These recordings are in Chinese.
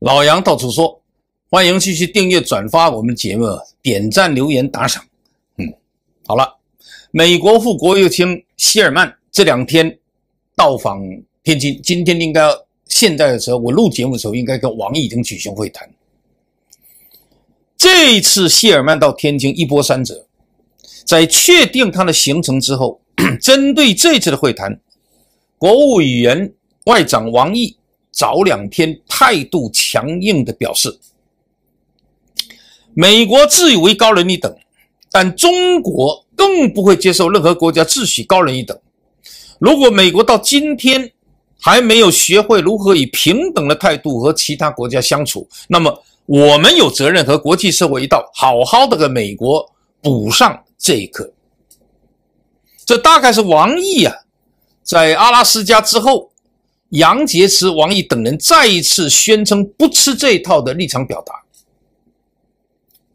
老杨到处说，欢迎继续订阅、转发我们节目，点赞、留言、打赏。嗯，好了，美国副国务卿希尔曼这两天到访天津，今天应该现在的时候，我录节目的时候，应该跟王毅已经举行会谈。这次希尔曼到天津一波三折，在确定他的行程之后，针对这次的会谈，国务委员、外长王毅。早两天态度强硬的表示，美国自以为高人一等，但中国更不会接受任何国家自诩高人一等。如果美国到今天还没有学会如何以平等的态度和其他国家相处，那么我们有责任和国际社会一道好好的给美国补上这一课。这大概是王毅啊，在阿拉斯加之后。杨洁篪、王毅等人再一次宣称不吃这一套的立场表达，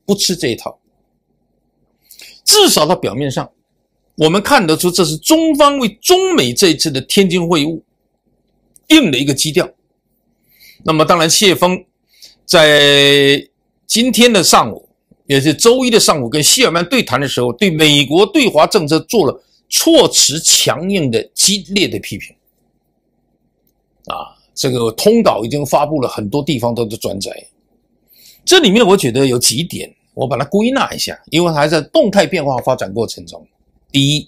不吃这一套。至少他表面上，我们看得出，这是中方为中美这一次的天津会晤定了一个基调。那么，当然，谢峰在今天的上午，也是周一的上午，跟希尔曼对谈的时候，对美国对华政策做了措辞强硬的、激烈的批评。啊，这个通稿已经发布了很多地方都在转载，这里面我觉得有几点，我把它归纳一下，因为还在动态变化发展过程中。第一，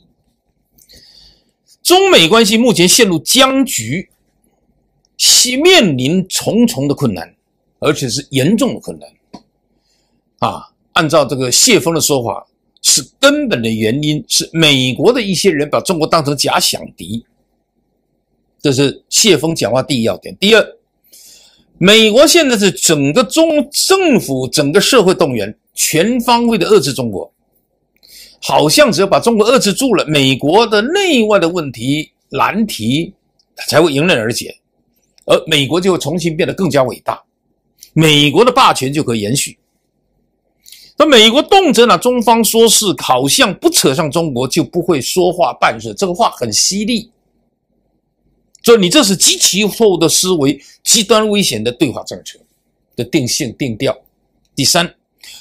中美关系目前陷入僵局，面临重重的困难，而且是严重的困难。啊，按照这个谢峰的说法，是根本的原因是美国的一些人把中国当成假想敌。这是谢峰讲话第一要点。第二，美国现在是整个中政府、整个社会动员，全方位的遏制中国。好像只要把中国遏制住了，美国的内外的问题难题才会迎刃而解，而美国就会重新变得更加伟大，美国的霸权就可以延续。那美国动辄呢，中方说是好像不扯上中国就不会说话办事，这个话很犀利。所以你这是极其错误的思维，极端危险的对华政策的定性定调。第三，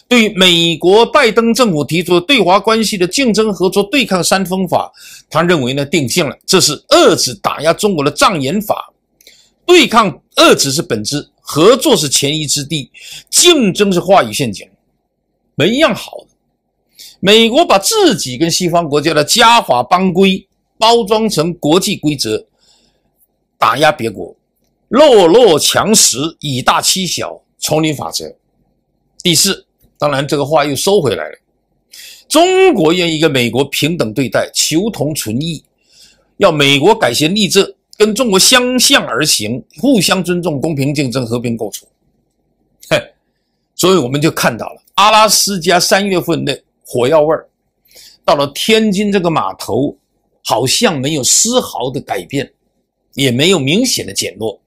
对于美国拜登政府提出的对华关系的“竞争、合作、对抗”三分法，他认为呢定性了，这是遏制打压中国的障眼法。对抗、遏制是本质，合作是前移之地，竞争是话语陷阱，没一样好的。美国把自己跟西方国家的家法帮规包装成国际规则。打压别国，弱肉强食，以大欺小，丛林法则。第四，当然这个话又收回来了。中国愿意跟美国平等对待，求同存异，要美国改弦立正，跟中国相向而行，互相尊重，公平竞争，和平共处。嘿，所以我们就看到了阿拉斯加三月份的火药味儿，到了天津这个码头，好像没有丝毫的改变。也没有明显的减弱，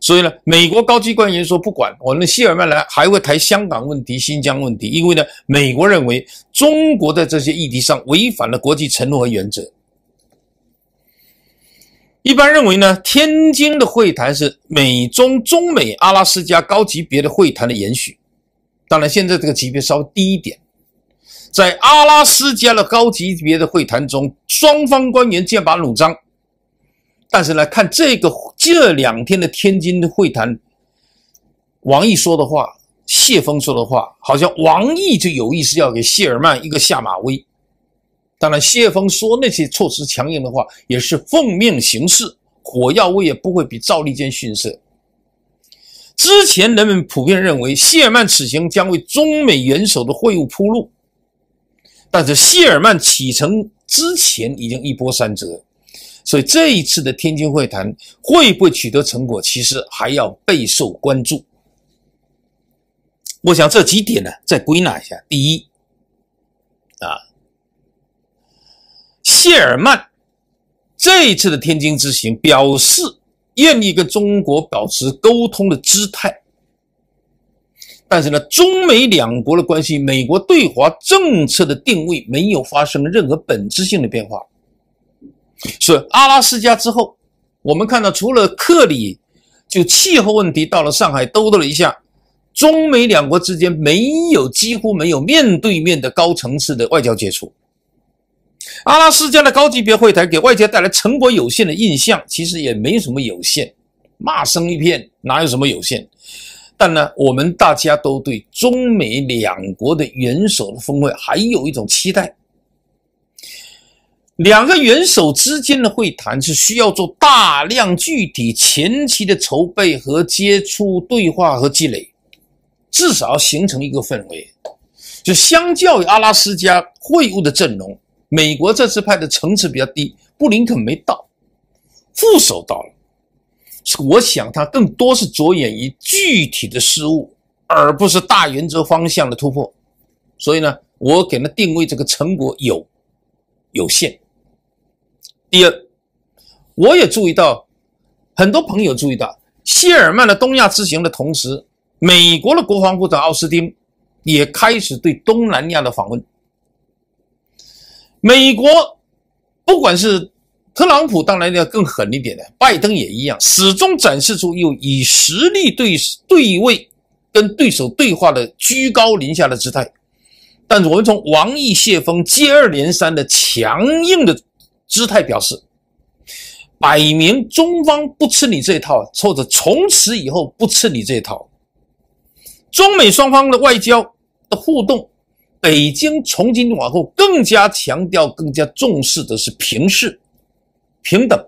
所以呢，美国高级官员说不管，我们希尔曼来还会谈香港问题、新疆问题，因为呢，美国认为中国的这些议题上违反了国际承诺和原则。一般认为呢，天津的会谈是美中、中美、阿拉斯加高级别的会谈的延续，当然现在这个级别稍微低一点，在阿拉斯加的高级别的会谈中，双方官员剑拔弩张。但是呢，看这个这两天的天津会谈，王毅说的话，谢峰说的话，好像王毅就有意是要给谢尔曼一个下马威。当然，谢峰说那些措辞强硬的话，也是奉命行事，火药味也不会比赵立坚逊色。之前人们普遍认为，谢尔曼此行将为中美元首的会晤铺路，但是谢尔曼启程之前已经一波三折。所以这一次的天津会谈会不会取得成果，其实还要备受关注。我想这几点呢，再归纳一下：第一，啊，谢尔曼这一次的天津之行表示愿意跟中国保持沟通的姿态，但是呢，中美两国的关系，美国对华政策的定位没有发生任何本质性的变化。是阿拉斯加之后，我们看到除了克里，就气候问题到了上海兜兜了一下，中美两国之间没有几乎没有面对面的高层次的外交接触。阿拉斯加的高级别会谈给外界带来成果有限的印象，其实也没什么有限，骂声一片，哪有什么有限？但呢，我们大家都对中美两国的元首的峰会还有一种期待。两个元首之间的会谈是需要做大量具体前期的筹备和接触、对话和积累，至少要形成一个氛围。就相较于阿拉斯加会晤的阵容，美国这次派的层次比较低，布林肯没到，副手到了。我想他更多是着眼于具体的事务，而不是大原则方向的突破。所以呢，我给他定位这个成果有有限。第二，我也注意到，很多朋友注意到，谢尔曼的东亚之行的同时，美国的国防部长奥斯汀也开始对东南亚的访问。美国，不管是特朗普，当然要更狠一点的，拜登也一样，始终展示出用以实力对对位跟对手对话的居高临下的姿态。但是我们从王毅、谢峰接二连三的强硬的。姿态表示，摆明中方不吃你这套，或者从此以后不吃你这套。中美双方的外交的互动，北京从今往后更加强调、更加重视的是平视、平等，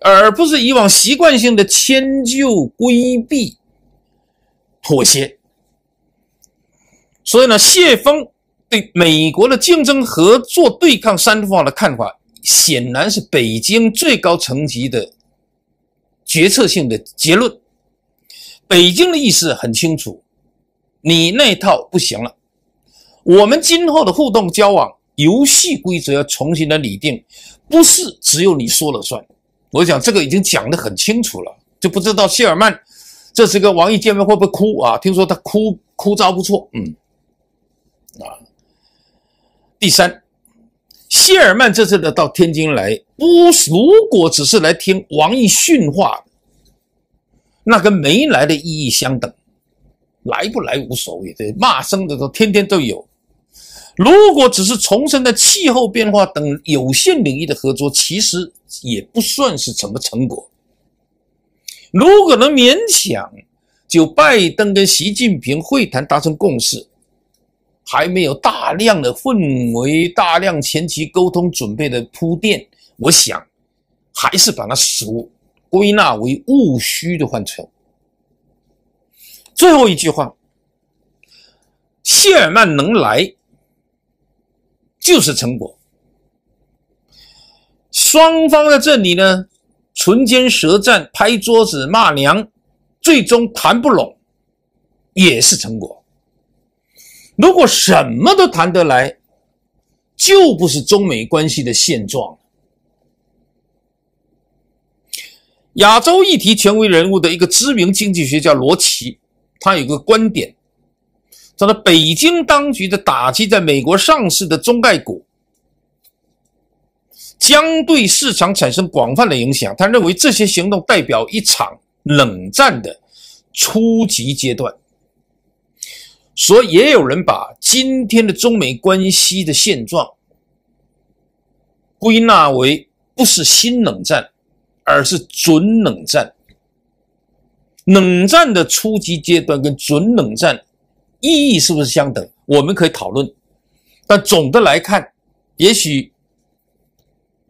而不是以往习惯性的迁就、规避、妥协。所以呢，谢峰对美国的竞争、合作、对抗三句话的看法，显然是北京最高层级的决策性的结论。北京的意思很清楚，你那套不行了。我们今后的互动交往游戏规则要重新的拟定，不是只有你说了算。我想这个已经讲的很清楚了，就不知道谢尔曼这次跟王毅见面会不会哭啊？听说他哭哭招不错，嗯，啊。第三，谢尔曼这次的到天津来，不如果只是来听王毅训话，那跟没来的意义相等，来不来无所谓。这骂声的都天天都有。如果只是重申的气候变化等有限领域的合作，其实也不算是什么成果。如果能勉强就拜登跟习近平会谈达成共识。还没有大量的氛围、大量前期沟通准备的铺垫，我想还是把它说归纳为务虚的范畴。最后一句话，谢尔曼能来就是成果。双方在这里呢唇尖舌战、拍桌子骂娘，最终谈不拢也是成果。如果什么都谈得来，就不是中美关系的现状。亚洲议题权威人物的一个知名经济学家罗奇，他有个观点：，他说，北京当局的打击在美国上市的中概股，将对市场产生广泛的影响。他认为，这些行动代表一场冷战的初级阶段。所以，也有人把今天的中美关系的现状归纳为不是新冷战，而是准冷战。冷战的初级阶段跟准冷战意义是不是相等？我们可以讨论。但总的来看，也许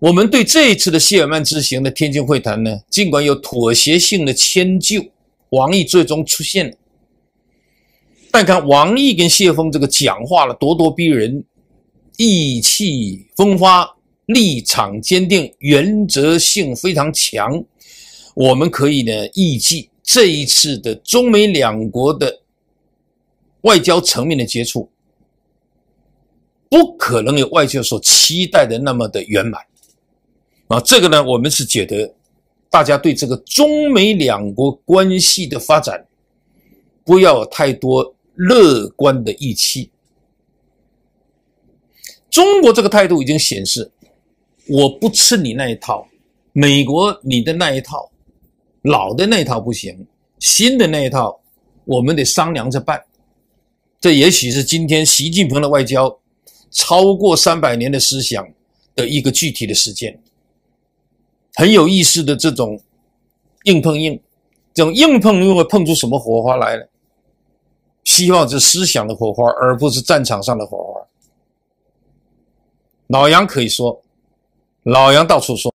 我们对这一次的希尔曼之行的天津会谈呢，尽管有妥协性的迁就，王毅最终出现了。但看王毅跟谢峰这个讲话了，咄咄逼人，意气风发，立场坚定，原则性非常强。我们可以呢预计，这一次的中美两国的外交层面的接触，不可能有外界所期待的那么的圆满。啊，这个呢，我们是觉得，大家对这个中美两国关系的发展，不要太多。乐观的预期，中国这个态度已经显示，我不吃你那一套，美国你的那一套，老的那一套不行，新的那一套，我们得商量着办。这也许是今天习近平的外交，超过三百年的思想的一个具体的实践。很有意思的这种硬碰硬，这种硬碰又会碰出什么火花来了？希望是思想的火花，而不是战场上的火花。老杨可以说，老杨到处说。